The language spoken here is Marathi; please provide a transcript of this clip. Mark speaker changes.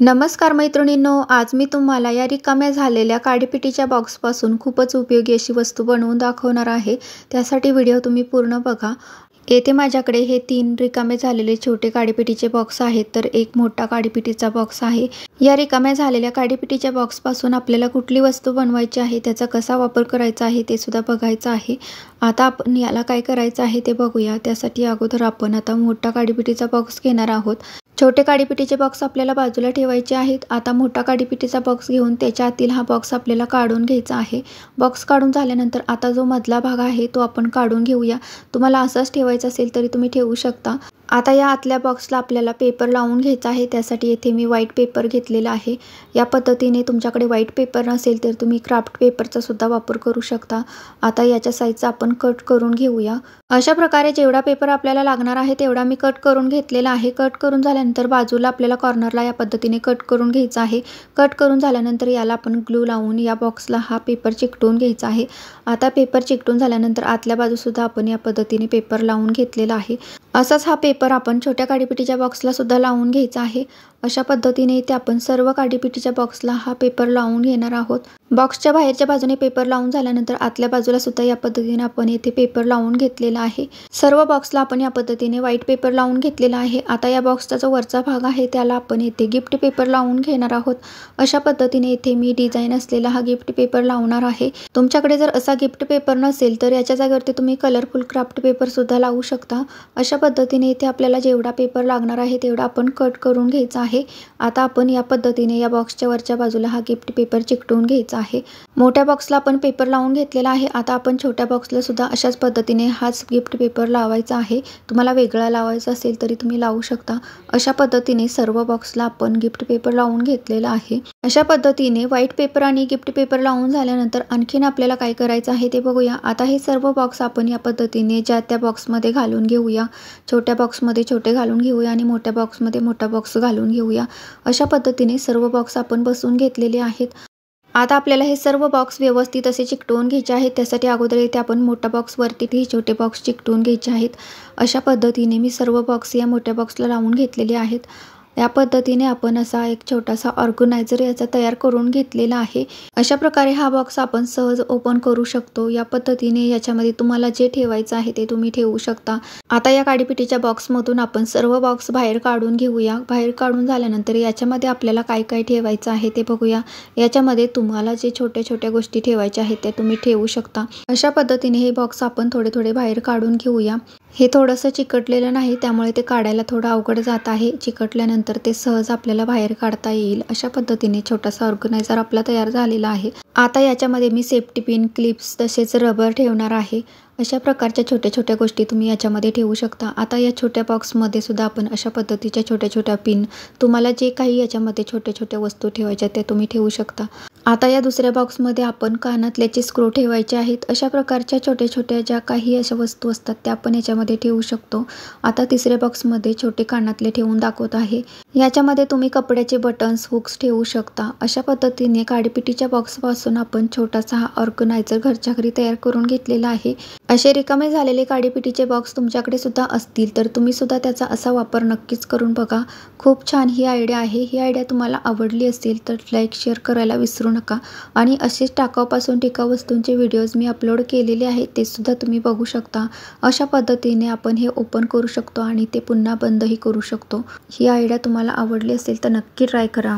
Speaker 1: नमस्कार मैत्रिणींनो आज मी तुम्हाला या रिकाम्या झालेल्या काडीपिटीच्या बॉक्सपासून खूपच उपयोगी अशी वस्तू बनवून दाखवणार आहे त्यासाठी व्हिडिओ तुम्ही पूर्ण बघा येथे माझ्याकडे हे तीन रिकामे झालेले छोटे काडीपिटीचे बॉक्स आहेत तर एक मोठा काडीपिटीचा बॉक्स आहे या रिकाम्या झालेल्या काडीपिटीच्या बॉक्सपासून आपल्याला कुठली वस्तू बनवायची आहे त्याचा कसा वापर करायचा आहे ते सुद्धा बघायचं आहे आता आपण याला काय करायचं आहे ते बघूया त्यासाठी अगोदर आपण आता मोठा काडीपिटीचा बॉक्स घेणार आहोत छोटे काडीपिटीचे बॉक्स आपल्याला बाजूला ठेवायचे आहेत आता मोठा काडीपिटीचा बॉक्स घेऊन त्याच्या आतील हा बॉक्स आपल्याला काढून घ्यायचा आहे बॉक्स काढून झाल्यानंतर आता जो मधला भाग आहे तो आपण काढून घेऊया तुम्हाला असाच ठेवायचा असेल तरी तुम्ही ठेवू शकता आता या आतल्या बॉक्सला आपल्याला पेपर लावून घ्यायचा आहे त्यासाठी येथे मी व्हाईट पेपर घेतलेला आहे या पद्धतीने तुमच्याकडे व्हाईट पेपर नसेल तर तुम्ही क्राफ्ट पेपरचा सुद्धा वापर करू शकता आता याच्या साईजचा आपण कट करून घेऊया अशा प्रकारे जेवढा पेपर आपल्याला लागणार आहे तेवढा मी कट करून घेतलेला आहे कट करून झाल्यानंतर बाजूला आपल्याला कॉर्नरला या पद्धतीने कट करून घ्यायचा आहे कट करून झाल्यानंतर याला आपण ग्लू लावून या बॉक्सला हा पेपर चिकटून घ्यायचा आहे आता पेपर चिकटून झाल्यानंतर आतल्या बाजूसुद्धा आपण या पद्धतीने पेपर लावून घेतलेला आहे असाच हा पेपर पेपर आपण छोट्या काडीपेटीच्या बॉक्सला सुद्धा लावून घ्यायचा आहे अशा पद्धतीने इथे आपण सर्व काडीपिटीच्या बॉक्सला हा पेपर लावून घेणार आहोत बॉक्सच्या बाहेरच्या बाजूने पेपर लावून झाल्यानंतर आतल्या बाजूला सुद्धा या पद्धतीने आपण येथे पेपर लावून घेतलेला आहे सर्व बॉक्सला आपण या पद्धतीने व्हाईट पेपर लावून घेतलेला आहे आता या बॉक्सचा जो वरचा भाग आहे त्याला आपण येथे गिफ्ट पेपर लावून घेणार आहोत अशा पद्धतीने इथे मी डिझाईन असलेला हा गिफ्ट पेपर लावणार आहे तुमच्याकडे जर असा गिफ्ट पेपर नसेल तर याच्या जागेवरती तुम्ही कलरफुल क्राफ्ट पेपर सुद्धा लावू शकता अशा पद्धतीने इथे आपल्याला जेवढा पेपर लागणार आहे तेवढा आपण कट करून घ्यायचा आहे आता आपण या पद्धतीने या बॉक्सच्या वरच्या बाजूला हा गिफ्ट पेपर चिकटवून घ्यायचा आहे मोठ्या बॉक्सला आपण पेपर लावून घेतलेला आहे आता आपण छोट्या बॉक्सला सुद्धा अशाच पद्धतीने हाच गिफ्ट पेपर लावायचा आहे तुम्हाला वेगळा लावायचा असेल तरी तुम्ही लावू शकता अशा पद्धतीने सर्व बॉक्सला आपण गिफ्ट पेपर लावून घेतलेला आहे अशा पद्धतीने व्हाईट पेपर आणि गिफ्ट पेपर लावून झाल्यानंतर आणखीन आपल्याला काय करायचं आहे ते बघूया आता हे सर्व बॉक्स आपण या पद्धतीने ज्या त्या बॉक्समध्ये घालून घेऊया छोट्या बॉक्समध्ये छोटे घालून घेऊया आणि मोठ्या बॉक्समध्ये मोठा बॉक्स घालून घेऊया अशा पद्धतीने सर्व बॉक्स आपण बसवून घेतलेले आहेत आता आपल्याला हे सर्व बॉक्स व्यवस्थित असे चिकटवून घ्यायचे आहेत त्यासाठी अगोदर इथे आपण मोठ्या बॉक्स वरती हे छोटे बॉक्स चिकटवून घ्यायचे आहेत अशा पद्धतीने मी सर्व बॉक्स या मोठ्या बॉक्सला लावून घेतलेले आहेत या पद्धतीने आपण असा एक छोटासा ऑर्गनायझर याचा तयार करून घेतलेला आहे अशा प्रकारे हा बॉक्स आपण सहज ओपन करू शकतो या पद्धतीने याच्यामध्ये तुम्हाला जे ठेवायचं आहे ते तुम्ही ठेवू शकता आता या काडीपिटीच्या बॉक्समधून आपण सर्व बॉक्स बाहेर काढून घेऊया बाहेर काढून झाल्यानंतर याच्यामध्ये आपल्याला काय काय ठेवायचं आहे ते बघूया याच्यामध्ये तुम्हाला जे छोट्या छोट्या गोष्टी ठेवायच्या आहेत त्या तुम्ही ठेवू शकता अशा पद्धतीने हे बॉक्स आपण थोडे थोडे बाहेर काढून घेऊया हे थोडंसं चिकटलेलं नाही त्यामुळे ते काढायला थोडं अवघड जात आहे चिकटल्यानंतर ते सहज आपल्याला बाहेर काढता येईल अशा पद्धतीने छोटासा ऑर्गनायझर आपला तयार झालेला आहे आता याच्यामध्ये मी सेफ्टी पिन क्लिप्स तसेच रबर ठेवणार आहे अशा प्रकारच्या छोट्या छोट्या गोष्टी तुम्ही याच्यामध्ये ठेवू शकता आता या छोट्या बॉक्समध्ये सुद्धा आपण अशा पद्धतीच्या छोट्या छोट्या पिन तुम्हाला जे काही याच्यामध्ये छोट्या छोट्या वस्तू ठेवायच्या त्या तुम्ही ठेवू शकता आता या दुसऱ्या बॉक्समध्ये आपण कानातल्याचे स्क्रू ठेवायचे आहेत अशा प्रकारच्या छोट्या छोट्या ज्या काही अशा वस्तू असतात त्या आपण याच्यामध्ये ठेवू शकतो आता तिसऱ्या बॉक्समध्ये छोटे कानातले ठेवून दाखवत आहे याच्यामध्ये तुम्ही कपड्याचे बटन्स हुक्स ठेवू शकता अशा पद्धतीने काडीपिटीच्या बॉक्सपासून आपण छोटासा हा ऑर्गनायझर घरच्या घरी तयार करून घेतलेला आहे असे रिकामे झालेले काडीपिटीचे बॉक्स तुमच्याकडे सुद्धा असतील तर तुम्ही सुद्धा त्याचा असा वापर नक्कीच करून बघा खूप छान ही आयडिया आहे ही आयडिया तुम्हाला आवडली असेल तर लाईक शेअर करायला विसरू नका आणि असेच टाकावपासून टिकाव वस्तूंचे व्हिडिओज मी अपलोड केलेले आहेत ते सुद्धा तुम्ही बघू शकता अशा पद्धतीने आपण हे ओपन करू शकतो आणि ते पुन्हा बंदही करू शकतो ही आयडिया तुम्हाला आवडली असेल तर नक्की ट्राय करा